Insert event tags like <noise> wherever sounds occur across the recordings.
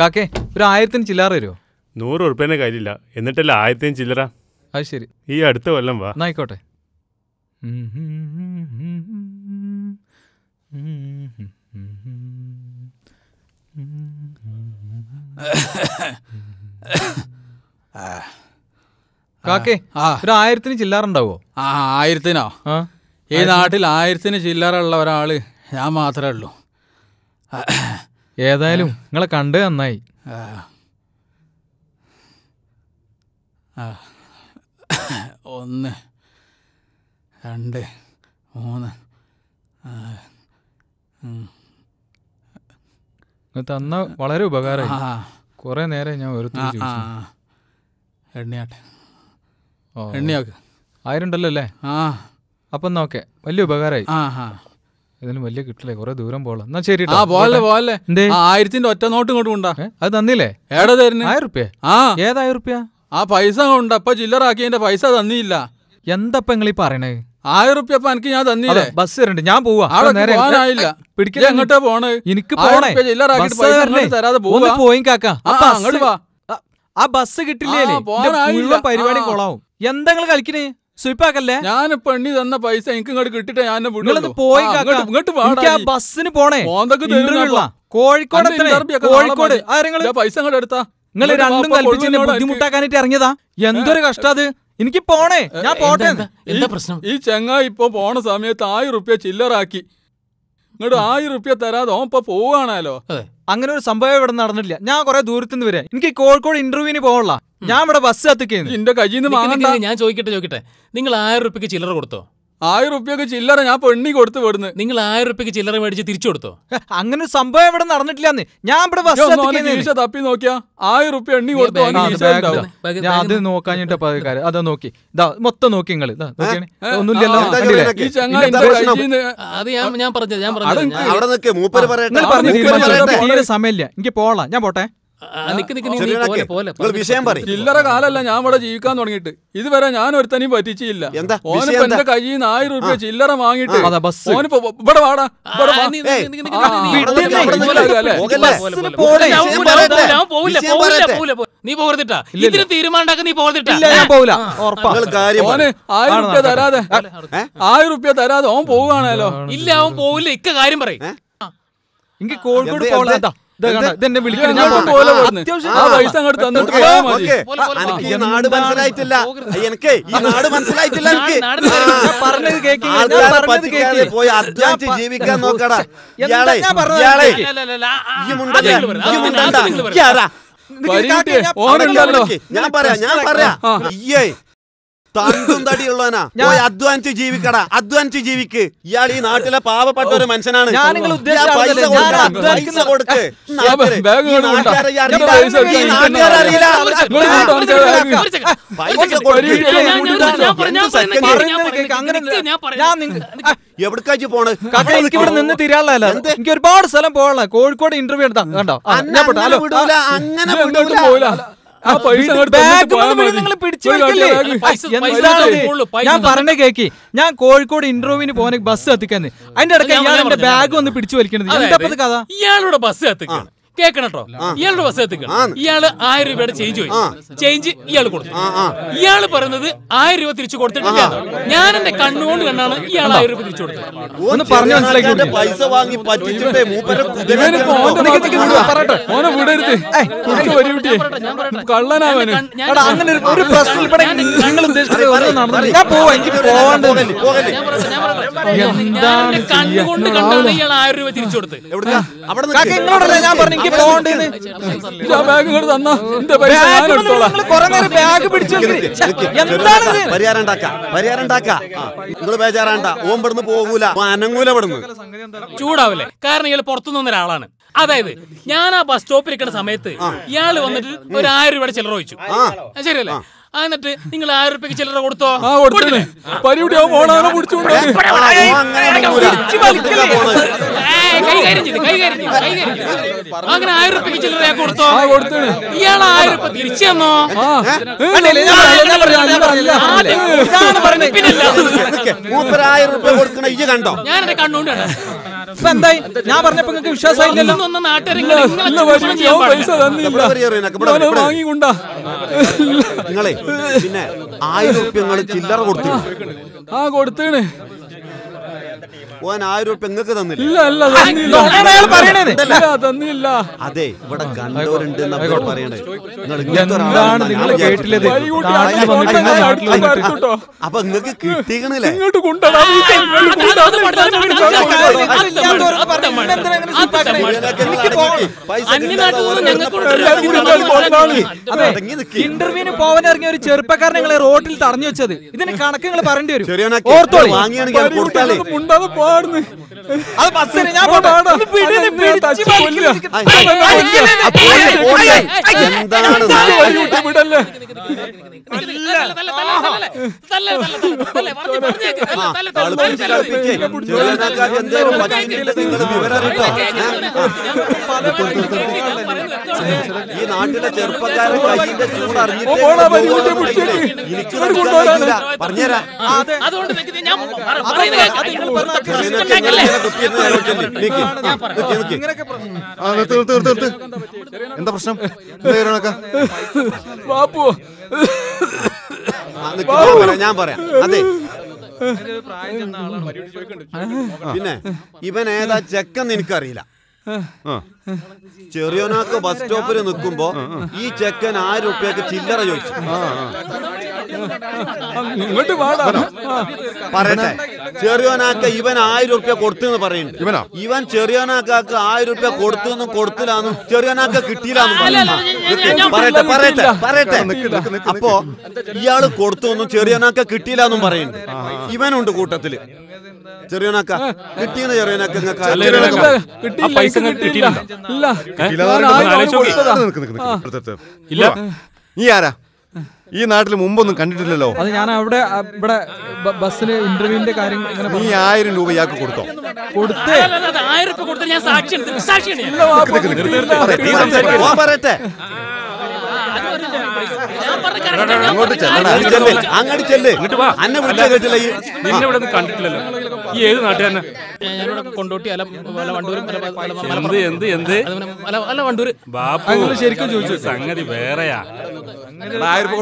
കാക്കേ ഒരു ആയിരത്തിന് ചില്ലറ വരുമോ നൂറ് ഉറുപ്പേനെ കയ്യിലില്ല എന്നിട്ടല്ല ആയിരത്തിന് ചില്ലറ അത് ശരി ഈ അടുത്ത കൊല്ലം വാ എന്നായിക്കോട്ടെ കാക്കേ ആ ഒരു ആയിരത്തിന് ചില്ലറ ഉണ്ടാവോ ആ ആയിരത്തിനോ ഈ നാട്ടിൽ ആയിരത്തിന് ചില്ലറ ഉള്ള ഒരാള് ഞാൻ മാത്രമേ ഉള്ളൂ ഏതായാലും നിങ്ങളെ കണ്ട് നന്നായി ഒന്ന് രണ്ട് മൂന്ന് തന്ന വളരെ ഉപകാരമായി കുറെ നേരം ഞാൻ ഒരു എണ്ണയാട്ടെ എണ്ണയാക്ക് ആയിരം ഉണ്ടല്ലോ അല്ലേ ആ അപ്പം എന്നാ ഓക്കെ വലിയ ഉപകാരമായി ആ ആ ഇതിന് വലിയ കിട്ടില്ലേ കുറെ ദൂരം പോകണം എന്നാ ശരി ആയിരത്തിന്റെ ഒറ്റ നോട്ട് ഇങ്ങോട്ട് കൊണ്ടാ അത് തന്നില്ലേ ഏടാ തരുന്നു ആയിരം റുപ്യ ആ ഏതായിരം റുപ്യ ആ പൈസ ഉണ്ട് അപ്പൊ ചില്ലറാക്കിയതിന്റെ പൈസ തന്നിയില്ല എന്തപ്പ നിങ്ങൾ ഈ പറയണേ ആയിരം റുപ്യ അപ്പൊ എനിക്ക് ഞാൻ തന്നില്ല ബസ് വരണ്ട് ഞാൻ പോവാനായില്ല പിടിക്കില്ല എങ്ങോട്ടാ പോണേ എനിക്ക് പോണേ തരാതെ പോയി കാക്കാ അങ്ങോട്ട് വാ ആ ബസ് കിട്ടില്ലേ പരിപാടി എന്താ എന്തെങ്കിലും കളിക്കണേ സുയിപ്പാക്കല്ലേ ഞാൻ പെണ്ണി തന്ന പൈസ എനിക്ക് ഇങ്ങോട്ട് കിട്ടിട്ട് ഞാൻ ബസ്സിന് പോണേ കോഴിക്കോട് കോഴിക്കോട് പൈസ എടുത്താ നിങ്ങൾ രണ്ടും കൽപ്പിച്ച് ബുദ്ധിമുട്ടാക്കാനായിട്ട് ഇറങ്ങിയതാ എന്തൊരു കഷ്ടം അത് എനിക്ക് പോണേ ഞാൻ പോട്ടെ എന്താ പ്രശ്നം ഈ ചെങ്ങ ഇപ്പൊ പോണ സമയത്ത് ആയിരം റുപ്യ ചില്ലറാക്കി ഇങ്ങോട്ട് ആയിരം റുപ്യ തരാതെ ഓൻ ഇപ്പൊ പോവാണല്ലോ അങ്ങനെ ഒരു സംഭവം ഇവിടെ നടന്നിട്ടില്ല ഞാൻ കൊറേ ദൂരത്തുനിന്ന് വരാം എനിക്ക് കോഴിക്കോട് ഇന്റർവ്യൂവിന് പോകണ്ട ഞാൻ ഇവിടെ ബസ് കത്തിക്കുന്നു എന്റെ കയ്യിൽ നിന്ന് വാങ്ങണ്ട ഞാൻ ചോദിക്കട്ടെ ചോദിക്കട്ടെ നിങ്ങൾ ആയിരം റുപ്യക്ക് ചില്ലറ കൊടുത്തോ ആയിരം റുപ്യക്ക് ചില്ലറ ഞാൻ പെണ്ണി കൊടുത്തു വിടുന്നു നിങ്ങൾ ആയിരം റുപ്യക്ക് ചില്ലറ മേടിച്ച് തിരിച്ചു കൊടുത്തോ അങ്ങനെ ഒരു സംഭവം ഇവിടെ നടന്നിട്ടില്ല ഞാൻ ഇവിടെ ബസ് തപ്പി നോക്കിയാ ആയിരം റുപ്യ എണ്ണി കൊടുത്തു അത് നോക്കാഞ്ഞിട്ട് അത് നോക്കി മൊത്തം നോക്കി നിങ്ങൾ ഒന്നുമില്ലല്ലോ അത് ഞാൻ ഞാൻ പറഞ്ഞത് ഞാൻ പറഞ്ഞത് സമയമില്ല എനിക്ക് പോളാം ഞാൻ പോട്ടെ ചില്ലറ കാലല്ല ഞാൻ ഇവിടെ ജീവിക്കാൻ തുടങ്ങിയിട്ട് ഇതുവരെ ഞാൻ ഒരുത്തനെയും പറ്റിച്ചില്ല ഓനിപ്പോ എന്റെ കയ്യിൽ നിന്ന് ആയിരം രൂപ ചില്ലറ വാങ്ങിട്ട് ഓനിപ്പോ ഇവിടെ വാടാ നീ പോകരുതിട്ടാ ഇതിന് തീരുമാനം നീ പോകരുതിട്ടില്ല ഓന് ആയിരം രൂപ തരാതെ ആയിരം രൂപ തരാതെ ഓൻ പോവുകയാണല്ലോ ഇല്ല അവൻ പോവില്ല ഇക്ക കാര്യം പറയും എനിക്ക് കോഴിക്കോട് പോകണ്ട ഇതെന്നെ വിളിക്കണം അങ്ങോട്ട് തന്നിട്ട് എനിക്ക് ഈ നാട് മനസ്സിലായിട്ടില്ല എനിക്ക് ഈ നാട് മനസ്സിലായിട്ടില്ല പറഞ്ഞത് പോയി അധ്വാനിച്ച് ജീവിക്കാൻ നോക്കടാ ഞാൻ പറയാ ഞാൻ പറയാ തങ്കും തടിയുള്ളവനാ ഞാൻ അധ്വാനിച്ച് ജീവിക്കടാ അധ്വാനിച്ച് ജീവിക്ക് ഇയാൾ ഈ നാട്ടിലെ പാവപ്പെട്ട ഒരു മനുഷ്യനാണ് എവിടേക്കാച്ചു പോണ് എനിക്ക് ഇവിടെ നിന്ന് തിരാളല്ല എനിക്ക് ഒരുപാട് സ്ഥലം പോകാനുള്ള കോഴിക്കോട് ഇന്റർവ്യൂ എടുത്താ കണ്ടോ അങ്ങനെ ഞാൻ പറഞ്ഞ കേക്ക് ഞാൻ കോഴിക്കോട് ഇന്റർവ്യൂവിന് പോകാൻ ബസ് എത്തിക്കാന്ന് അതിന്റെ ഇടയ്ക്ക് ഇയാൾ എന്റെ ബാഗ് ഒന്ന് പിടിച്ചു വലിക്കണത് ബസ് എത്തിക്കണം കേൾക്കണട്ടോ ഇയാളുടെ ബസ് എത്തിക്കണം ഇയാള് ആയിരം രൂപയുടെ ചേഞ്ച് പോയി ചേഞ്ച് ഇയാൾ കൊടുത്തു ഇയാൾ പറയുന്നത് ആയിരം രൂപ തിരിച്ചു കൊടുത്തിട്ടില്ല ഞാൻ എന്റെ കണ്ണുകൊണ്ട് കണ്ടാണ് ഇയാൾ ആയിരം രൂപ തിരിച്ചു കൊടുത്തത് ഒന്ന് പറഞ്ഞു മനസ്സിലാക്കി പൈസ വാങ്ങി പറ്റിച്ചിട്ടേ അങ്ങനെ ഒരു ഞാൻ കണ്ണുകൊണ്ട് കണ്ടാണ് ഇയാൾ ആയിരം രൂപ തിരിച്ചു കൊടുത്തത് ഞാൻ പറഞ്ഞു ബാഗ് ഇങ്ങോട്ട് എന്റെ പൈസ നിങ്ങൾ നേരം ബാഗ് എന്താണ് നിങ്ങൾ ഓം ചൂടാവില്ലേ കാരണം ഇയാൾ പുറത്തുനിന്ന് വന്ന ഒരാളാണ് അതായത് ഞാൻ ആ ബസ് സ്റ്റോപ്പിൽ ഇരിക്കുന്ന സമയത്ത് ഇയാൾ വന്നിട്ട് ഒരു ആയിരം രൂപയുടെ ചിലർ ചോദിച്ചു ശരിയല്ലേ എന്നിട്ട് നിങ്ങൾ ആയിരം റുപ്യക്ക് ചില്ലറ കൊടുത്തോ ആ കൊടുത്തേ പരിവിടെ ഓണാണോ അങ്ങനെ ആയിരം റുപ്യക്ക് ചില്ലറ കൊടുത്തോ കൊടുത്തേ ഇയാൾ ആയിരം റുപ്യ തിരിച്ചു തന്നോ നോക്കിയേ രൂപ കൊടുക്കണ ഇജ്ജ് കണ്ടോ ഞാൻ എന്തായി ഞാൻ നിങ്ങൾക്ക് ഒന്നും നിങ്ങളെ പിന്നെ ആയിരം റുപ്യ ചില്ലറ കൊടുത്തു ആ കൊടുത്തേണ് ഓൻ ആയിരം നിങ്ങൾക്ക് തന്നില്ല തന്നില്ല അതെ ഇവിടെ കണ്ടവരുണ്ട് പറയണേ നിങ്ങൾ അപ്പൊ നിങ്ങൾക്ക് കിട്ടിയണല്ലേ ഇന്റർവ്യൂവിന് പോവാൻ ഇറങ്ങിയ ഒരു ചെറുപ്പക്കാരൻ ഞങ്ങളെ റോഡിൽ തടഞ്ഞു വെച്ചത് ഇതിന് കണക്ക് നിങ്ങൾ പറയേണ്ടി വരും ഓർത്തോളി വാങ്ങിയാണെങ്കിൽ corne! അത് ബസ്സിന് ഞാൻ ഈ നാട്ടിലെ ചെറുപ്പക്കാരൻ പറഞ്ഞുതരാ അതുകൊണ്ട് ഞാൻ പറയുന്നത് കേൾക്കണം. എന്താ പ്രശ്നം ബാപ്പു ഞാൻ പറയാം അതെ പിന്നെ ഇവൻ ഏതാ ചെക്കെന്ന് എനിക്കറിയില്ല ചെറിയോനാക്ക് ബസ് സ്റ്റോപ്പിൽ നിൽക്കുമ്പോ ഈ ചെക്കൻ ആയിരം ഉറുപ്പ്യക്ക് ചില്ലറ ചോദിച്ചു പറയട്ടെ ചെറിയോനാക്ക ഇവൻ ആയിരം രൂപ കൊടുത്തു എന്ന് പറയുന്നുണ്ട് ഇവനോ ഇവൻ ചെറിയോനാക്കാക്ക് ആയിരം രൂപ കൊടുത്തു എന്നും കൊടുത്തില്ലാന്നും ചെറിയോനാക്ക കിട്ടിയില്ലാന്നും പറയട്ടെ പറയട്ടെ പറയട്ടെ അപ്പോ ഇയാള് കൊടുത്തു എന്നും ചെറിയോനാക്ക കിട്ടിയില്ലാന്നും പറയുന്നുണ്ട് ഇവനുണ്ട് കൂട്ടത്തില് ചെറിയോനാക്ക കിട്ടിയെന്ന് ചെറിയോനാക്ക കിട്ടിയില്ല നീ ആരാ ഈ നാട്ടിൽ മുമ്പൊന്നും കണ്ടിട്ടില്ലല്ലോ അത് ഞാൻ അവിടെ ഇവിടെ ബസ്സിൽ ഇന്റർവ്യൂവിന്റെ കാര്യം നീ ആയിരം രൂപ ഇയാൾക്ക് കൊടുത്തോ കൊടുത്തേ ഞാൻ അങ്ങോട്ട് ചെല്ലണം അങ്ങോട്ട് ചെല്ല് അന്നെ വിളിച്ചാൽ കേട്ടില്ല കണ്ടിട്ടില്ലല്ലോ ഏത് നാട്ടിൽ തന്നെ കൊണ്ടോട്ടി അല്ല അല്ല അല്ല എന്ത് എന്ത് അല്ല അല്ല ശരിക്കും ചോദിച്ചു സംഗതി വേറെയാ ആയിരം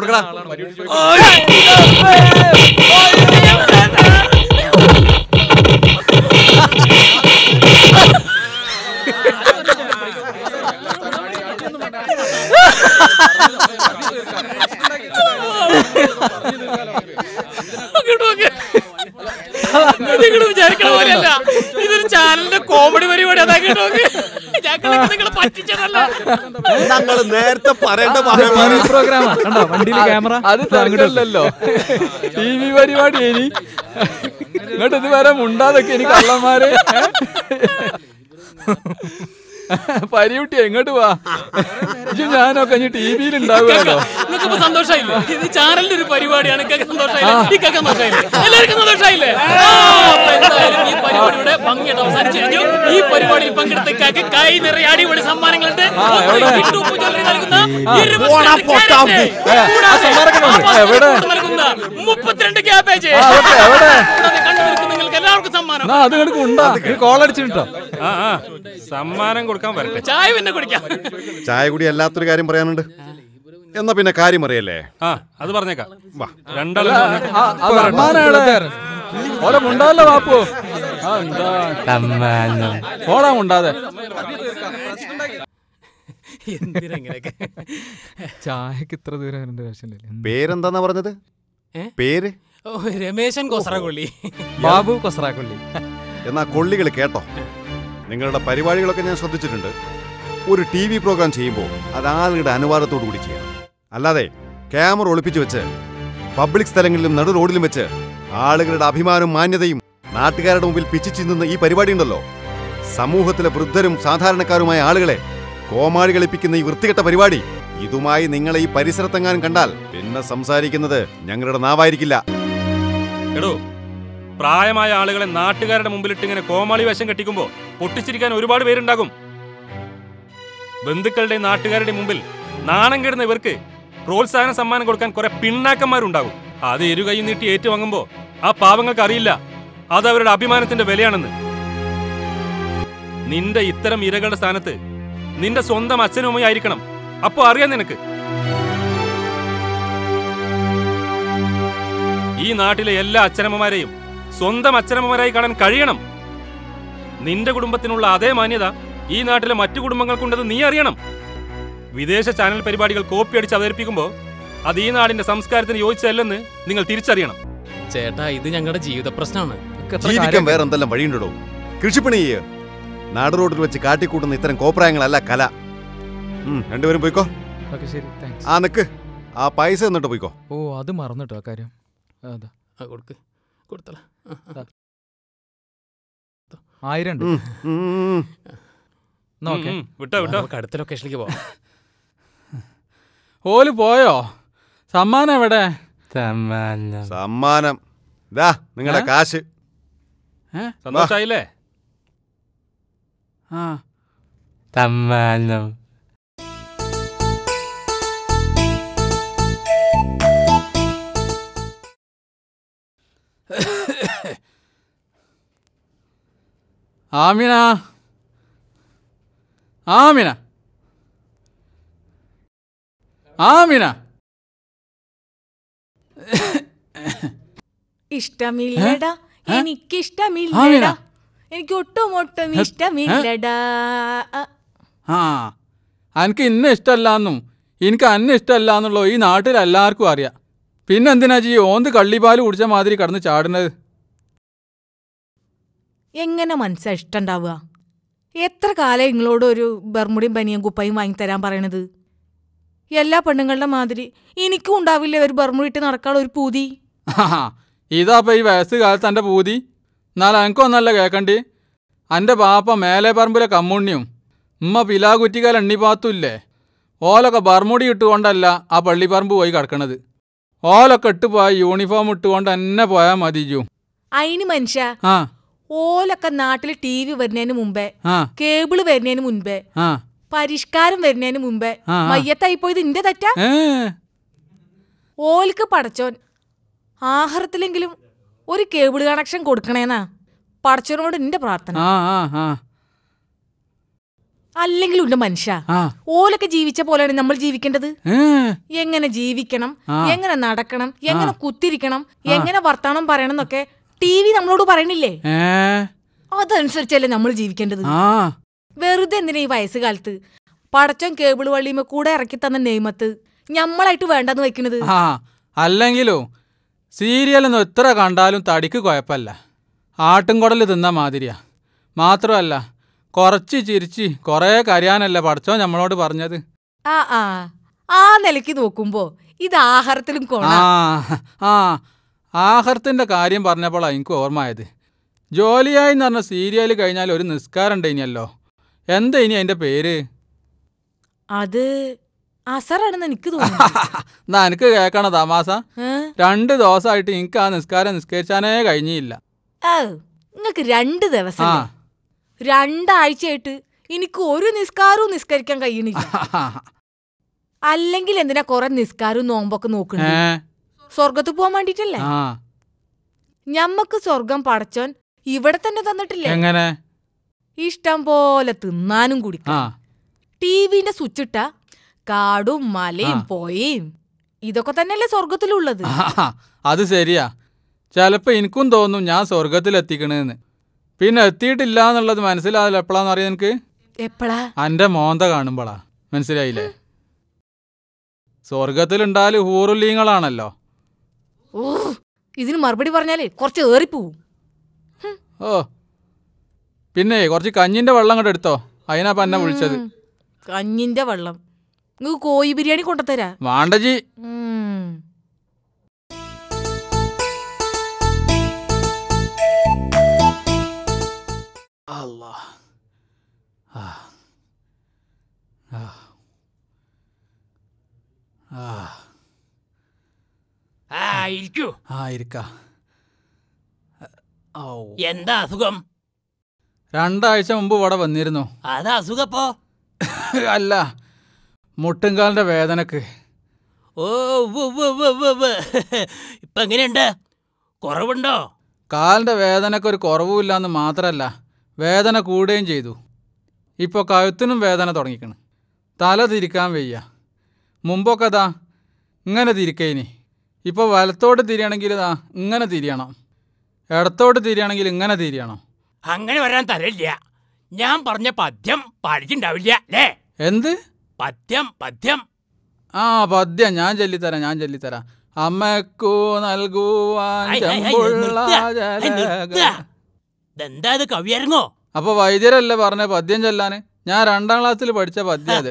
<laughs> <laughs> <laughs> നിങ്ങൾ വിചാരിക്കണ പോലെയല്ല ഇതൊരു ചാനലിന്റെ കോമഡി പരിപാടി അതാ നിങ്ങളെ പറ്റിച്ചതല്ല ഞങ്ങൾ നേരത്തെ പറയേണ്ട പ്രോഗ്രാമാ കണ്ടോ വണ്ടിയിൽ ക്യാമറ ടി വി പരിപാടി ഇനി എന്നിട്ട് ഇതുവരെ മുണ്ടാതൊക്കെ ഇനി കള്ളന്മാര് പരിയുട്ടി എങ്ങോട്ട് വാ ഞാനൊക്കെ ഇനി ടി വിയിൽ ഉണ്ടാവുമല്ലോ നിങ്ങൾക്കിപ്പോ സന്തോഷമായില്ലേ ഇത് ചാനലിന്റെ ഒരു പരിപാടിയാണ് എല്ലാവർക്കും സന്തോഷമായില്ലേ ഈ പരിപാടിയുടെ ഭംഗിയായിട്ട് ഈ കൈ നിറയെ അടിപൊളി സമ്മാനങ്ങളുണ്ട് എവിടെ സമ്മാനം കോൾ അടിച്ചിട്ടോ കൊടുക്കാൻ വരട്ടെ ചായ പിന്നെ കുടിക്കാം ചായ കൂടി അല്ലാത്തൊരു കാര്യം പറയാനുണ്ട് എന്നാ പിന്നെ കാര്യം അറിയല്ലേ ആ അത് പറഞ്ഞേക്കാം ഓടെ മുണ്ടാല്ലോ വാപ്പോ ഓടാ മുണ്ടാതെ ചായക്ക് ഇത്ര ദൂരം പേരെന്താന്നാ പറഞ്ഞത് പേര് ഓ രമേശൻ കൊസറാക്കൊള്ളി ബാബു കൊസറാക്കൊള്ളി എന്നാ കൊള്ളികൾ കേട്ടോ നിങ്ങളുടെ പരിപാടികളൊക്കെ ഞാൻ ശ്രദ്ധിച്ചിട്ടുണ്ട് ഒരു ടി വി പ്രോഗ്രാം ചെയ്യുമ്പോൾ അത് ആളുകളുടെ അനുവാദത്തോടു കൂടി ചെയ്യണം അല്ലാതെ ക്യാമറ ഒളിപ്പിച്ചു വെച്ച് പബ്ലിക് സ്ഥലങ്ങളിലും നടു റോഡിലും വെച്ച് ആളുകളുടെ അഭിമാനവും മാന്യതയും നാട്ടുകാരുടെ മുമ്പിൽ പിച്ചിച്ചിന്നുന്ന ഈ പരിപാടി ഉണ്ടല്ലോ സമൂഹത്തിലെ വൃദ്ധരും സാധാരണക്കാരുമായ ആളുകളെ കോമാളി കളിപ്പിക്കുന്ന ഈ വൃത്തികെട്ട പരിപാടി ഇതുമായി നിങ്ങളെ ഈ പരിസരത്തെങ്ങാൻ കണ്ടാൽ പിന്നെ സംസാരിക്കുന്നത് ഞങ്ങളുടെ നാവായിരിക്കില്ല എടോ പ്രായമായ ആളുകളെ നാട്ടുകാരുടെ മുമ്പിലിട്ട് ഇങ്ങനെ കോമാളി വേഷം കെട്ടിക്കുമ്പോൾ പൊട്ടിച്ചിരിക്കാൻ ഒരുപാട് പേരുണ്ടാകും ബന്ധുക്കളുടെ നാട്ടുകാരുടെ മുമ്പിൽ നാണം കെടുന്ന ഇവർക്ക് പ്രോത്സാഹന സമ്മാനം കൊടുക്കാൻ കുറെ പിണ്ണാക്കന്മാരുണ്ടാകും അത് ഇരുകൈ നീട്ടി ഏറ്റുവാങ്ങുമ്പോൾ ആ പാവങ്ങൾക്ക് അറിയില്ല അത് അവരുടെ അഭിമാനത്തിന്റെ വിലയാണെന്ന് നിന്റെ ഇത്തരം ഇരകളുടെ സ്ഥാനത്ത് നിന്റെ സ്വന്തം അച്ഛനുമായി ആയിരിക്കണം അപ്പോ അറിയാം നിനക്ക് ഈ നാട്ടിലെ എല്ലാ അച്ഛനമ്മമാരെയും സ്വന്തം അച്ഛനമ്മമാരായി കാണാൻ കഴിയണം നിന്റെ കുടുംബത്തിനുള്ള അതേ മാന്യത ഈ നാട്ടിലെ മറ്റു കുടുംബങ്ങൾക്കുണ്ടെന്ന് നീ അറിയണം വിദേശ ചാനൽ പരിപാടികൾ കോപ്പി അടിച്ച് അവതരിപ്പിക്കുമ്പോൾ അത് ഈ നാടിന്റെ സംസ്കാരത്തിന് യോജിച്ചല്ലെന്ന് നിങ്ങൾ തിരിച്ചറിയണം ചേട്ടാ ഇത് ഞങ്ങളുടെ ജീവിത പ്രശ്നമാണ് ജീവിക്കാൻ വേറെന്തെല്ലാം വഴിയുണ്ടോ കൃഷിപ്പണി ചെയ്യുക നാട് റോഡിൽ വെച്ച് കാട്ടിക്കൂട്ടുന്ന ഇത്തരം കോപ്രായങ്ങളല്ല കല രണ്ടുപേരും പോയിക്കോ ഓക്കെ ശരി താങ്ക്സ് ആ നിക്ക് ആ പൈസ എന്നിട്ട് പോയിക്കോ ഓ അത് മറന്നിട്ടോ കാര്യം അതാ കൊടുക്ക് കൊടുത്തല ആയിരം ഓക്കെ വിട്ടോ വിട്ടോ അടുത്ത ലൊക്കേഷനിലേക്ക് പോവാം <laughs> ഓല് പോയോ സമ്മാനം എവിടെ സമ്മാനം സമ്മാനം ഇതാ നിങ്ങളുടെ കാശ് സന്തോഷായില്ലേ ആ തമ്മാനം ആമിന ആമിന ആമിന ഇഷ്ടമില്ലടാ എനിക്കിഷ്ടമില്ല എനിക്ക് ഒട്ടും ഒട്ടും ഇഷ്ടമില്ലടാ ആ എനിക്ക് ഇന്ന ഇഷ്ടമല്ലാന്നും എനിക്ക് അന്ന ഇഷ്ടമല്ലാന്നുള്ളോ ഈ നാട്ടിൽ എല്ലാവർക്കും അറിയാം പിന്നെന്തിനാ ജീ ഓന്ത് കള്ളിപാൽ കുടിച്ച മാതിരി കടന്ന് ചാടുന്നത് എങ്ങനെ മനസ്സാ ഇഷ്ടണ്ടാവുക എത്ര കാലം നിങ്ങളോട് ഒരു ബർമുടിയും പനിയും കുപ്പയും തരാൻ പറയണത് എല്ലാ പെണ്ണുങ്ങളുടെ മാതിരി എനിക്കും ഉണ്ടാവില്ല ഒരു ബർമുടി ഇട്ട് നടക്കാനുള്ള ഒരു പൂതി ഇതാ ഈ വയസ്സുകാലത്ത് എൻ്റെ പൂതി എന്നാൽ എനിക്കൊന്നല്ല കേക്കണ്ടി എൻ്റെ പാപ്പ മേലെ പറമ്പിലെ കമ്മുണ്ണിയും ഉമ്മ പിലാകുറ്റിക്കാൽ എണ്ണിപ്പാത്തുമില്ലേ ഓലൊക്കെ ബർമുടി ഇട്ടുകൊണ്ടല്ല ആ പള്ളിപ്പറമ്പ് പോയി കിടക്കണത് ഓലൊക്കെ ഇട്ടുപോയി യൂണിഫോം ഇട്ടുകൊണ്ട് എന്നെ പോയാൽ മതി അയിന് മനുഷ്യ ആ ഓലൊക്കെ നാട്ടിൽ ടി വി വരുന്നതിന് മുമ്പേ കേബിള് വരുന്നതിന് മുൻപേ ആ പരിഷ്കാരം വരുന്നതിന് മുമ്പേ മയ്യത്തായി പോയത് ഇന്റെ തെറ്റാ ഓൽക്ക് പടച്ചോൻ ആഹാരത്തിലെങ്കിലും ഒരു കേബിൾ കണക്ഷൻ കൊടുക്കണേന്നാ പടച്ചവനോട് നിന്റെ പ്രാർത്ഥന ആ ആ ആ അല്ലെങ്കിലും ഉണ്ട് മനുഷ്യ ഓലൊക്കെ ജീവിച്ച പോലെയാണ് നമ്മൾ ജീവിക്കേണ്ടത് എങ്ങനെ ജീവിക്കണം എങ്ങനെ നടക്കണം എങ്ങനെ കുത്തിരിക്കണം എങ്ങനെ വർത്താനം പറയണം എന്നൊക്കെ ടി വി നമ്മളോട് പറയണില്ലേ അതനുസരിച്ചല്ലേ നമ്മൾ ജീവിക്കേണ്ടത് വെറുതെ എന്തിനാ ഈ വയസ്സുകാലത്ത് പടച്ചോൻ കേബിൾ വള്ളിയുമ കൂടെ ഇറക്കി തന്ന നെയ്മത്ത് ഞമ്മളായിട്ട് വേണ്ടെന്ന് വെക്കണത് അല്ലെങ്കിലോ സീരിയലൊന്നും എത്ര കണ്ടാലും തടിക്ക് കുഴപ്പമില്ല ആട്ടുംകുടൽ തിന്ന മാതിരിയാ മാത്രമല്ല കുറച്ച് ചിരിച്ച് കുറേ കരയാനല്ല പഠിച്ചോ നമ്മളോട് പറഞ്ഞത് ആ ആ ആ നിലയ്ക്ക് നോക്കുമ്പോ ഇത് ആഹാരത്തിലും കൊണ ആ ആ കാര്യം പറഞ്ഞപ്പോഴാണ് എനിക്ക് ഓർമ്മയത് ജോലിയായി എന്ന് പറഞ്ഞ സീരിയൽ കഴിഞ്ഞാൽ ഒരു നിസ്കാരം ഇനിയല്ലോ എന്താ ഇനി അതിന്റെ പേര് അത് അസറാണെന്ന് എനിക്ക് തോന്നുന്നു <laughs> എനിക്ക് കേക്കണ തമാസ രണ്ട് ദിവസമായിട്ട് എനിക്ക് ആ നിസ്കാരം നിസ്കരിച്ചാനേ കഴിഞ്ഞില്ല നിങ്ങൾക്ക് രണ്ട് ദിവസം രണ്ടാഴ്ചയായിട്ട് എനിക്ക് ഒരു നിസ്കാരവും നിസ്കരിക്കാൻ കഴിയണില്ല <laughs> അല്ലെങ്കിൽ എന്തിനാ കൊറേ നിസ്കാരവും നോമ്പൊക്കെ നോക്കണേ സ്വർഗത്ത് പോവാൻ വേണ്ടിട്ടല്ലേ ഞമ്മക്ക് സ്വർഗം പടച്ചോൻ ഇവിടെ തന്നെ തന്നിട്ടില്ലേ എങ്ങനെ ഇഷ്ടം പോലെ തിന്നാനും കുടിക്കാം ടിവിന്റെ സ്വിച്ചിട്ട കാടും മലയും പോയി ഇതൊക്കെ തന്നെയല്ലേ സ്വർഗത്തിലുള്ളത് അത് ശരിയാ ചിലപ്പോ എനിക്കും തോന്നും ഞാൻ സ്വർഗത്തിലെത്തിക്കണേന്ന് പിന്നെ എത്തിയിട്ടില്ല എന്നുള്ളത് മനസ്സിലാവില്ല എപ്പോഴാന്ന് അറിയാം എനിക്ക് എപ്പോഴാ എന്റെ മോന്ത കാണുമ്പോളാ മനസ്സിലായില്ലേ സ്വർഗത്തിലുണ്ടായാല് ഹൂറുല്ലീങ്ങളാണല്ലോ ഓ ഇതിന് മറുപടി പറഞ്ഞാലേ കുറച്ച് ഏറിപ്പോവും ഓ പിന്നെ കുറച്ച് കഞ്ഞിന്റെ വെള്ളം കണ്ടെടുത്തോ എടുത്തോ അതിനാ പന്നെ വിളിച്ചത് കഞ്ഞിന്റെ വെള്ളം നിങ്ങൾക്ക് കോഴി ബിരിയാണി കൊണ്ടുത്തരാ വാണ്ടജി ആ എന്താ അസുഖം രണ്ടാഴ്ച മുമ്പ് ഇവിടെ വന്നിരുന്നു അതാ അസുഖപ്പോ അല്ല മുട്ടുംകാലിൻ്റെ വേദനക്ക് ഓ ഇപ്പൊ എങ്ങനെയുണ്ട് കുറവുണ്ടോ കാലിന്റെ വേദനക്ക് ഒരു കുറവുമില്ല എന്ന് മാത്രല്ല വേദന കൂടുകയും ചെയ്തു ഇപ്പോൾ കഴുത്തിനും വേദന തുടങ്ങിക്കണം തല തിരിക്കാൻ വയ്യ മുമ്പൊക്കെ അതാ ഇങ്ങനെ തിരിക്കേനി ഇപ്പോൾ വലത്തോട്ട് തിരിയണമെങ്കിൽ ഇതാ ഇങ്ങനെ തിരിയണം ഇടത്തോട്ട് തിരിയണമെങ്കിൽ ഇങ്ങനെ തിരിയണം അങ്ങനെ വരാൻ തരില്ല ഞാൻ പറഞ്ഞ പദ്യം പഠിച്ചിണ്ടാവില്ല അല്ലേ എന്ത് പദ്യം പദ്യം ആ പദ്യം ഞാൻ ചൊല്ലിത്തരാം ഞാൻ ചൊല്ലിത്തരാം അമ്മക്കൂ നൽകുവാൻ എന്താ ഇത് കവിയരങ്ങോ അപ്പൊ വൈദ്യരല്ലേ പറഞ്ഞ പദ്യം ചൊല്ലാന് ഞാൻ രണ്ടാം ക്ലാസ്സിൽ പഠിച്ച പദ്യം അത്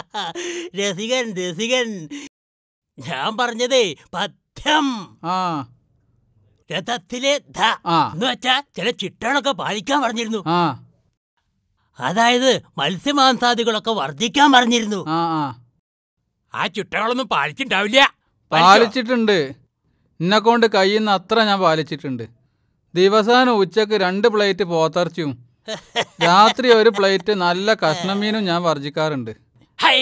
<laughs> രസികൻ രസികൻ ഞാൻ പറഞ്ഞതേ പദ്യം ആ രഥത്തിലെ ധ എന്ന് വെച്ചാ ചില ചിട്ടകളൊക്കെ പാലിക്കാൻ പറഞ്ഞിരുന്നു ആ അതായത് മത്സ്യമാംസാദികളൊക്കെ വർദ്ധിക്കാൻ പറഞ്ഞിരുന്നു ആ ആ ആ ചുട്ടകളൊന്നും പാലിച്ചിണ്ടാവില്ല പാലിച്ചിട്ടുണ്ട് എന്നെ കൊണ്ട് കഴിയുന്ന അത്ര ഞാൻ പാലിച്ചിട്ടുണ്ട് ദിവസാനം ഉച്ചക്ക് രണ്ട് പ്ലേറ്റ് പോത്തർച്ചയും <laughs> രാത്രി ഒരു പ്ലേറ്റ് നല്ല കഷ്ണമീനും ഞാൻ വർജിക്കാറുണ്ട് ഹൈ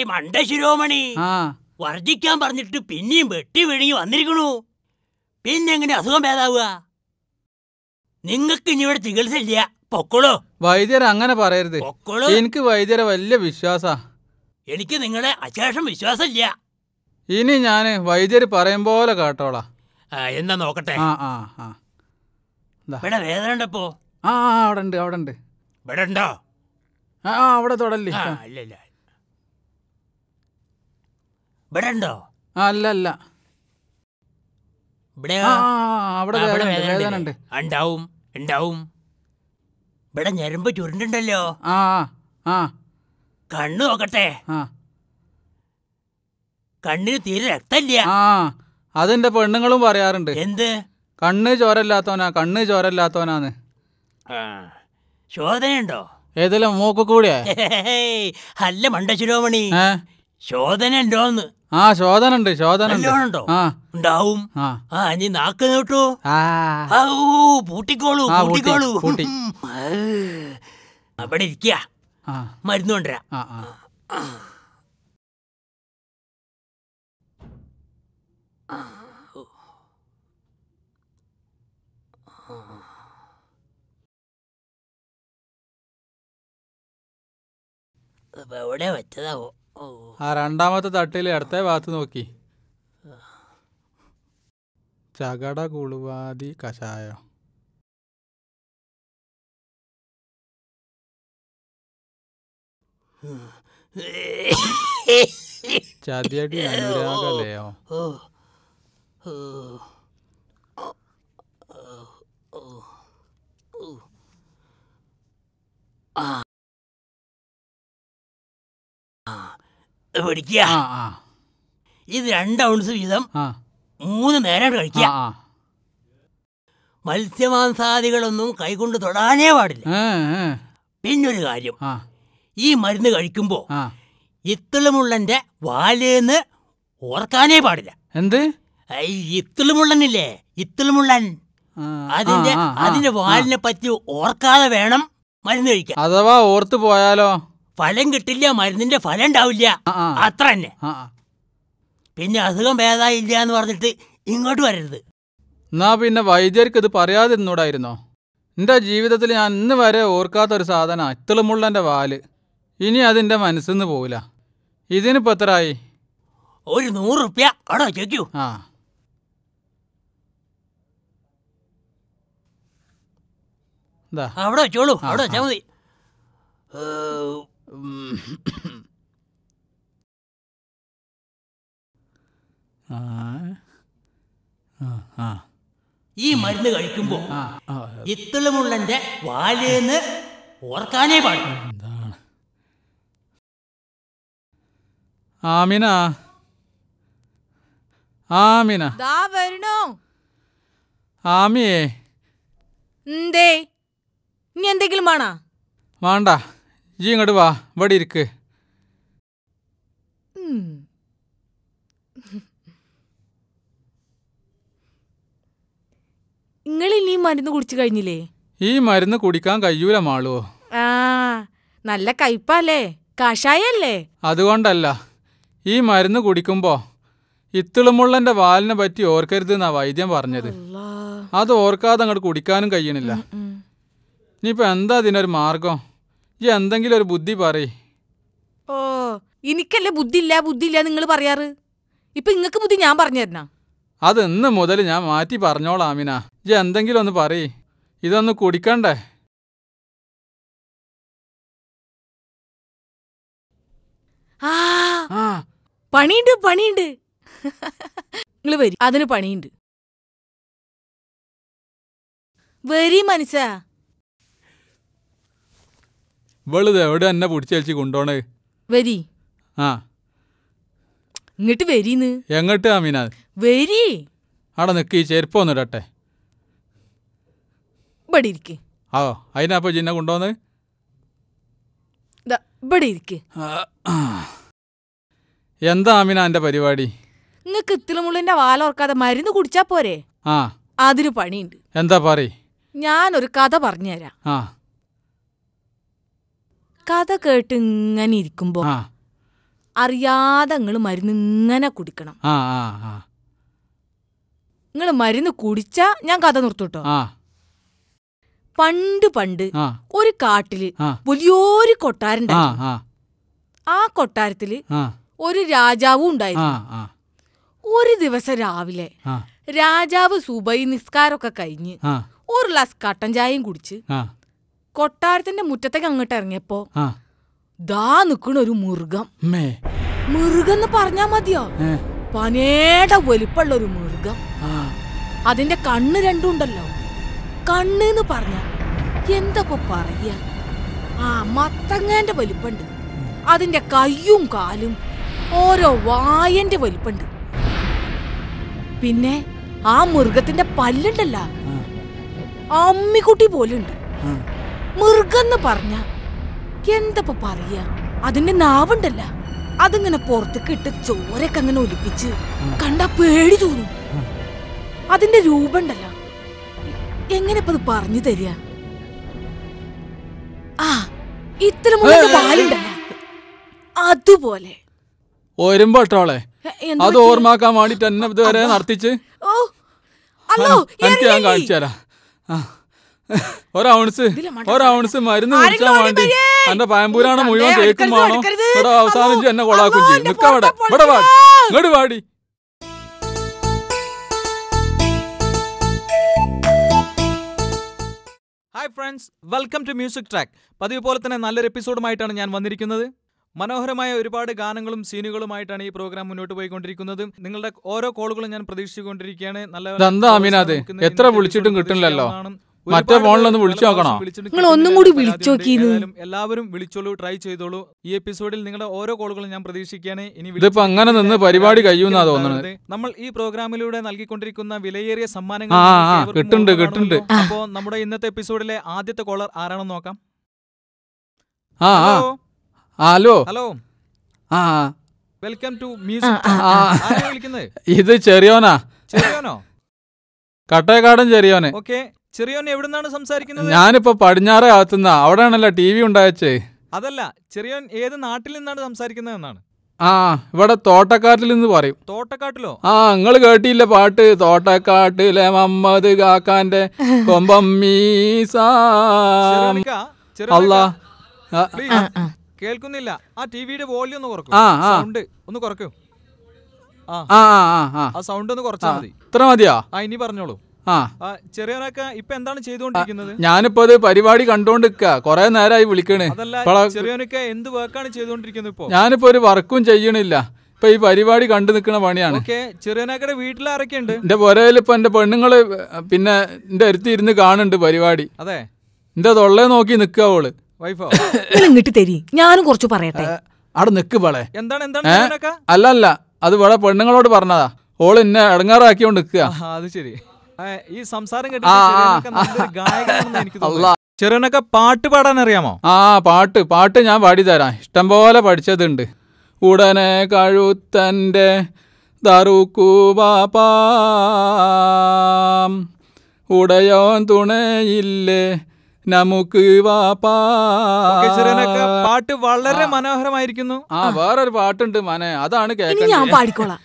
ശിരോമണി ആ വർജിക്കാൻ പറഞ്ഞിട്ട് പിന്നെയും വെട്ടി വിഴുങ്ങി വന്നിരിക്കണു പിന്നെ എങ്ങനെ അസുഖം ഭേദാവുക നിങ്ങൾക്ക് ഇനി ഇവിടെ ചികിത്സ ഇല്ല പൊക്കോളോ വൈദ്യർ അങ്ങനെ പറയരുത് എനിക്ക് വൈദ്യരെ വലിയ വിശ്വാസാ എനിക്ക് നിങ്ങളെ അശേഷം വിശ്വാസമില്ല ഇനി ഞാൻ വൈദ്യര് പറയും പോലെ കേട്ടോളാ എന്താ എന്നാ നോക്കട്ടെ ആ ആ ആ ഇവിടെ വേദന ഉണ്ടപ്പോ ആ ആ, അവിടെ ഉണ്ട് അവിടെ ഉണ്ട് ഇവിടെ ഉണ്ടോ ആ ആ, അവിടെ തൊടല്ലേ ആ, ഇല്ല ഇല്ല ഇവിടെ ഉണ്ടോ ആ, ഇവിടെ ആ ആ, അവിടെ ഉണ്ട് ഉണ്ടാവും ഉണ്ടാവും ഇവിടെ ഞരമ്പ് ചുരുണ്ടല്ലോ ആ ആ കണ്ണു നോക്കട്ടെ ആ കണ്ണിന് തീരെ രക്തമില്ല ആ അതെന്റെ പെണ്ണുങ്ങളും പറയാറുണ്ട് എന്ത് കണ്ണ് ചോരല്ലാത്തവനാ കണ്ണ് ചോരല്ലാത്തവനാന്ന് ആ, ശോധനയുണ്ടോ ഏതെല്ലാം മൂക്ക് കൂടിയാ അല്ല മണ്ട ശിരോമണി ശോധന ഉണ്ടോന്ന് ആ ശോധന ശോധന ഉണ്ട് ശോധനുണ്ട് ശോധനുണ്ടോ ഉണ്ടാവും ആ ഇനി നാക്ക് നോട്ടോ പൂട്ടിക്കോളൂ പൂട്ടിക്കോളൂ അവിടെ ഇരിക്കുക മരുന്ന് കൊണ്ടുവരാ എവിടെ വെച്ചതാവോ ആ രണ്ടാമത്തെ തട്ടിൽ അടുത്ത ഭാഗത്ത് നോക്കി ചകട കുളുവാതി കഷായം ചതിയടി അനുരാഗലയോ ആ പിടിക്കുക ഇത് രണ്ട് ഔൺസ് വീതം മൂന്ന് നേരം കഴിക്കുക മത്സ്യമാംസാദികളൊന്നും കൈകൊണ്ട് തൊടാനേ പാടില്ല പിന്നൊരു കാര്യം ഈ മരുന്ന് കഴിക്കുമ്പോ ഇത്തിളുമുള്ളൻ്റെ വാലേന്ന് ഓർക്കാനേ പാടില്ല എന്ത് ഇത്തിളുമുള്ളനില്ലേ ഇത്തിളുമുള്ളൻ അതിന്റെ അതിന്റെ വാലിനെ പറ്റി ഓർക്കാതെ വേണം മരുന്ന് കഴിക്കാൻ അഥവാ ഓർത്തു പോയാലോ ഫലം കിട്ടില്ല മരുന്നിന്റെ ഫലം ഉണ്ടാവില്ല അത്ര തന്നെ പിന്നെ അസുഖം ഭേദായില്ല എന്ന് പറഞ്ഞിട്ട് ഇങ്ങോട്ട് വരരുത് എന്നാ പിന്നെ വൈദ്യർക്ക് ഇത് പറയാതിരുന്നൂടായിരുന്നോ എന്റെ ജീവിതത്തിൽ ഞാൻ ഇന്ന് വരെ സാധനം സാധന എന്റെ വാല് ഇനി അതിന്റെ മനസ്സിന്ന് പോവില്ല ഇതിനിപ്പോ എത്രയായി ഒരു നൂറ് റുപ്യ അടോ ചോദിക്കൂ ആ അവിടെ വെച്ചോളൂ അവിടെ വെച്ചാൽ മതി ഈ മരുന്ന് കഴിക്കുമ്പോ ഇത്തളമുള്ളന്റെ വാലേന്ന് ഓർക്കാനേ പാടും എന്താണ് ആമിന ആമിന ദാ വരണോ ആമിയേ എന്തേ ഇനി എന്തെങ്കിലും വേണോ വേണ്ട ജി ഇങ്ങോട്ട് വാ ഇവിടെ ഇരിക്ക് നിങ്ങൾ ഇനി മരുന്ന് കുടിച്ചു കഴിഞ്ഞില്ലേ ഈ മരുന്ന് കുടിക്കാൻ കഴിയൂല മാളുവോ ആ നല്ല കയ്പല്ലേ കഷായല്ലേ അതുകൊണ്ടല്ല ഈ മരുന്ന് കുടിക്കുമ്പോ ഇത്തിളുമുള്ളന്റെ വാലിനെ പറ്റി ഓർക്കരുത് എന്നാ വൈദ്യം പറഞ്ഞത് അത് ഓർക്കാതെ അങ്ങോട്ട് കുടിക്കാനും കഴിയണില്ല ഇനിയിപ്പോ എന്താ ഇതിനൊരു മാർഗം എന്തെങ്കിലും ഒരു ബുദ്ധി പറയ് ഓ എനിക്കല്ലേ ബുദ്ധിയില്ല ബുദ്ധിയില്ല നിങ്ങൾ പറയാറ് ഇപ്പൊ നിങ്ങൾക്ക് ബുദ്ധി ഞാൻ പറഞ്ഞു തരണ അത് ഇന്ന് മുതൽ ഞാൻ മാറ്റി പറഞ്ഞോളാം ആമിന എന്തെങ്കിലും ഒന്ന് പറ ഇതൊന്ന് കുടിക്കണ്ടേ പണിയുണ്ട് പണിയുണ്ട് നിങ്ങൾ വരി അതിന് പണിയുണ്ട് വരി മനസ്സാ വെളുത് എവിടെ എന്നെ പിടിച്ചേൽച്ച് കൊണ്ടോണേ വരി ആ ഇങ്ങോട്ട് വരീന്ന് എങ്ങോട്ട് അമീനാഥ് വരി അവിടെ നിക്ക് ഈ ചെരുപ്പ് ഒന്നിടട്ടെ ഇവിടെ ആ അതിനപ്പോ ചിന്നെ കൊണ്ടോന്ന് ദാ, എന്താ അമീന എന്റെ പരിപാടി നിങ്ങൾക്ക് ഇത്തിലുമുള്ളിന്റെ വാലോർക്കാതെ മരുന്ന് കുടിച്ചാ പോരെ ആ അതിന് പണിയുണ്ട് എന്താ പറയ് ഞാനൊരു കഥ പറഞ്ഞുതരാം ആ കഥ കേട്ട് ഇങ്ങനെ ഇരിക്കുമ്പോ അറിയാതെ നിങ്ങൾ മരുന്ന് ഇങ്ങനെ കുടിക്കണം നിങ്ങൾ മരുന്ന് കുടിച്ചാ ഞാൻ കഥ നിർത്തുട്ടോ പണ്ട് പണ്ട് ഒരു കാട്ടില് വലിയൊരു കൊട്ടാരുണ്ടായിരുന്നു ആ കൊട്ടാരത്തില് ഒരു രാജാവും ഉണ്ടായിരുന്നു ഒരു ദിവസം രാവിലെ രാജാവ് സുബൈ നിസ്കാരമൊക്കെ കഴിഞ്ഞ് ഒരു ഗ്ലാസ് കട്ടൻ ചായയും കുടിച്ച് കൊട്ടാരത്തിന്റെ മുറ്റത്തേക്ക് അങ്ങോട്ട് ഇറങ്ങിയപ്പോ ദാ നിക്കണ ഒരു മുറുകം മൃഗം എന്ന് പറഞ്ഞാ മതിയോ പനേട വലിപ്പുള്ള ഒരു മുറുകം അതിന്റെ കണ്ണ് രണ്ടുണ്ടല്ലോ കണ്ണ് എന്ന് പറഞ്ഞ എന്തപ്പോ പറയ ആ മത്തങ്ങാന്റെ വലിപ്പുണ്ട് അതിന്റെ കയ്യും കാലും ഓരോ വായന്റെ വലിപ്പുണ്ട് പിന്നെ ആ മൃഗത്തിന്റെ പല്ലുണ്ടല്ല അമ്മിക്കുട്ടി പോലുണ്ട് മൃഗെന്ന് പറഞ്ഞ എന്താ പറയാ അതിന്റെ നാവുണ്ടല്ല അതിങ്ങനെ പുറത്തേക്ക് ഇട്ട് ചോരൊക്കെ അങ്ങനെ ഒലിപ്പിച്ച് കണ്ട പേടി തോന്നും അതിന്റെ രൂപണ്ടല്ല എങ്ങനെ പറഞ്ഞു തരിക ആ ഇത്തരം അതുപോലെ ഒരുമ്പോട്ടോളെ അത് ഓർമ്മാക്കാൻ വേണ്ടിട്ട് എന്നെ ഇതുവരെ നടത്തിച്ച് ഓ അല്ലോ എനിക്ക് ഞാൻ കാണിച്ചു തരാം ആ ഒരൗൺസ് <laughs> ഒരൗൺസ് മരുന്ന് കുടിച്ചാൽ വേണ്ടി എന്റെ പാമ്പൂരാണ് മുഴുവൻ തേക്കും വേണോ ഇവിടെ അവസാനിച്ചു എന്നെ കൊളാക്കും ചെയ്യും നിക്കവിടെ ഇങ്ങോട്ട് പാടി hi friends welcome to music track പതിവ് പോലെ തന്നെ നല്ലൊരു എപ്പിസോഡുമായിട്ടാണ് ഞാൻ വന്നിരിക്കുന്നത് മനോഹരമായ ഒരുപാട് ഗാനങ്ങളും സീനുകളുമായിട്ടാണ് ഈ പ്രോഗ്രാം മുന്നോട്ട് പോയിക്കൊണ്ടിരിക്കുന്നത് നിങ്ങളുടെ ഓരോ കോളുകളും ഞാൻ പ്രതീക്ഷിച്ചുകൊണ്ടിരിക്കുകയാണ് നല്ല എത്ര വിളിച്ചിട്ടും കിട്ടില്ലല്ലോ മറ്റേ ഫോണിലൊന്ന് വിളിച്ചു നോക്കണോ നിങ്ങൾ ഒന്നും കൂടി വിളിച്ചു എല്ലാവരും വിളിച്ചോളൂ ട്രൈ ചെയ്തോളൂ ഈ എപ്പിസോഡിൽ നിങ്ങളുടെ ഓരോ കോളുകളും ഞാൻ പ്രതീക്ഷിക്കുകയാണ് ഇനി ഇതിപ്പോ അങ്ങനെ നിന്ന് പരിപാടി കഴിയുന്ന തോന്നുന്നത് നമ്മൾ ഈ പ്രോഗ്രാമിലൂടെ നൽകിക്കൊണ്ടിരിക്കുന്ന വിലയേറിയ സമ്മാനങ്ങൾ ആ, കിട്ടുണ്ട് കിട്ടുന്നുണ്ട്, കിട്ടുന്നുണ്ട്. അപ്പോ നമ്മുടെ ഇന്നത്തെ എപ്പിസോഡിലെ ആദ്യത്തെ കോളർ ആരാണെന്ന് നോക്കാം ആ ഹലോ ആ, ഹലോ ആ വെൽക്കം ടു മ്യൂസിക് ഇത് ചെറിയോനാ ചെറിയോനോ കട്ടേക്കാടൻ ചെറിയോനെ ഓക്കെ ചെറിയോൻ എവിടുന്നാണ് സംസാരിക്കുന്നത് ഞാനിപ്പോ പടിഞ്ഞാറേ ആത്തുന്ന അവിടെയാണല്ലോ ടി വി ഉണ്ടായച്ചേ അതല്ല ചെറിയോൻ ഏത് നാട്ടിൽ നിന്നാണ് സംസാരിക്കുന്നതെന്നാണ് ആ ഇവിടെ തോട്ടക്കാട്ടിൽ നിന്ന് പറയും തോട്ടക്കാട്ടിലോ ആ നിങ്ങൾ കേട്ടില്ല പാട്ട് തോട്ടക്കാട്ടിലെ മമ്മദ് കാക്കാന്റെ <laughs> അല്ലാ കേൾക്കുന്നില്ല ആ ടിവിയുടെ വോളിയം ഒന്ന് കുറക്കും സൗണ്ട് ഒന്ന് കുറക്കും ആ ആ ആ ആ സൗണ്ട് ഒന്ന് കുറച്ചാ മതി ഇത്ര മതിയാ ആ ഇനി പറഞ്ഞോളൂ ആ ഇപ്പൊ എന്താണ് ചെയ്തുകൊണ്ടിരിക്കുന്നത് ഞാനിപ്പോ അത് പരിപാടി കണ്ടോണ്ടിരിക്ക കൊറേ നേരമായി വിളിക്കണേ ചെറിയൊക്കെ എന്ത് വർക്കാണ് ചെയ്തുകൊണ്ടിരിക്കുന്നത് ഇപ്പൊ ഞാനിപ്പോ ഒരു വർക്കും ചെയ്യണില്ല ഇപ്പൊ ഈ പരിപാടി കണ്ടു നിൽക്കുന്ന പണിയാണ് ചെറിയനാക്കടെ വീട്ടിൽ ആരൊക്കെ എന്റെ പുരയിൽ ഇപ്പൊ എന്റെ പെണ്ണുങ്ങള് പിന്നെ എന്റെ അരുത്തി ഇരുന്ന് കാണുന്നുണ്ട് പരിപാടി അതെ എന്റെ തൊള്ളേ നോക്കി നിൽക്കുക <coughs> ഇങ്ങോട്ട് തരി ഞാനും കുറച്ച് പറയട്ടെ അവിടെ നിക്ക് പളെ എന്താണ് എന്താണ് അല്ല അല്ല അത് ഇവിടെ പെണ്ണുങ്ങളോട് പറഞ്ഞതാ ഓൾ എന്നെ ഇടങ്ങാറാക്കിയോണ്ട് നിക്കുക അത് ശരി ഈ സംസാരം കേട്ടിട്ട് പാട്ട് പാടാൻ അറിയാമോ ആ പാട്ട് പാട്ട് ഞാൻ പാടിത്തരാം ഇഷ്ടംപോലെ പഠിച്ചതുണ്ട് ഉടനെ കഴുത്തൻ്റെ ദറുക്കുവാപ്പാം ഉടയോൻ തുണയില്ലേ നമുക്ക് പാട്ട് വളരെ മനോഹരമായിരിക്കുന്നു ആ വേറൊരു പാട്ടുണ്ട് മനെ അതാണ് കേൾക്കുന്നത് ഞാൻ പാടിക്കോളാം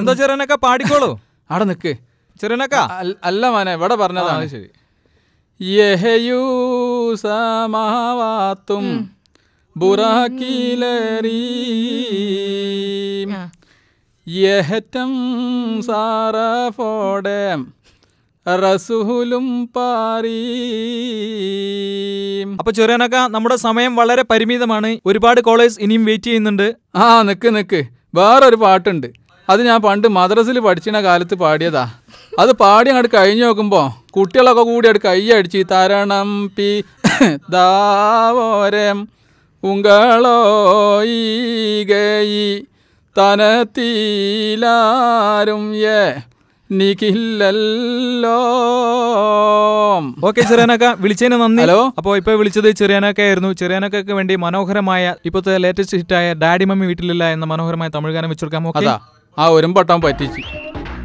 എന്താ ചെറിയനൊക്കെ പാടിക്കോളൂ അവിടെ നിൽക്ക് ചെറുനക്കാ അല്ല മാനെ ഇവിടെ പറഞ്ഞതാണ് ശരി യഹയൂസമാവാത്തും ബുറാക്കിലേറീം യഹറ്റം സാറഫോടെ റസുഹുലും പാരീം അപ്പൊ ചെറിയനക്ക നമ്മുടെ സമയം വളരെ പരിമിതമാണ് ഒരുപാട് കോളേജ് ഇനിയും വെയിറ്റ് ചെയ്യുന്നുണ്ട് ആ നിക്ക് നിക്ക് വേറൊരു പാട്ടുണ്ട് അത് ഞാൻ പണ്ട് മദ്രസിൽ പഠിച്ചിന കാലത്ത് പാടിയതാ അത് പാടി അങ്ങോട്ട് കഴിഞ്ഞു നോക്കുമ്പോൾ കുട്ടികളൊക്കെ കൂടി അവിടെ കൈയടിച്ച് തരണം പി <coughs> ദാവോരം ഉങ്ങളോയി തനത്തിലാരും ഏ ഓക്കെ ചെറിയാനക്ക വിളിച്ചതിന് നന്ദി ഹലോ അപ്പോൾ ഇപ്പോൾ വിളിച്ചത് ചെറിയാനക്ക ആയിരുന്നു ചെറിയാനക്കയ്ക്ക് വേണ്ടി മനോഹരമായ ഇപ്പോഴത്തെ ലേറ്റസ്റ്റ് ഹിറ്റായ ഡാഡി മമ്മി വീട്ടിലില്ല എന്ന മനോഹരമായ തമിഴ് ഗാനം വെച്ചെടുക്കാൻ ഓക്കെ ആ ഒരുമ്പട്ടം പറ്റിച്ചു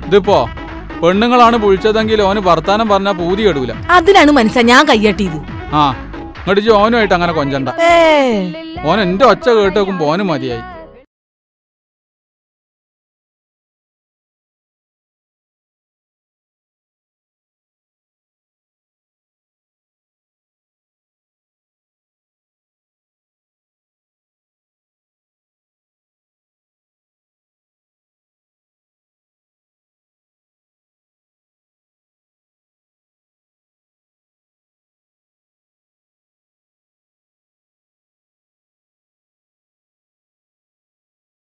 ഇതിപ്പോ പെണ്ണുങ്ങളാണ് പൊഴിച്ചതെങ്കിൽ ഓന് വർത്താനം പറഞ്ഞാ പൂതി കെടൂല അതിനാണ് മനസ്സ ഞാൻ കയ്യട്ടിയത് ആ ഇങ്ങോട്ട് ഓനുമായിട്ട് അങ്ങനെ കൊഞ്ചണ്ട ഓൻ എന്റെ ഒച്ച കേട്ടേക്കും വെക്കുമ്പോ മതിയായി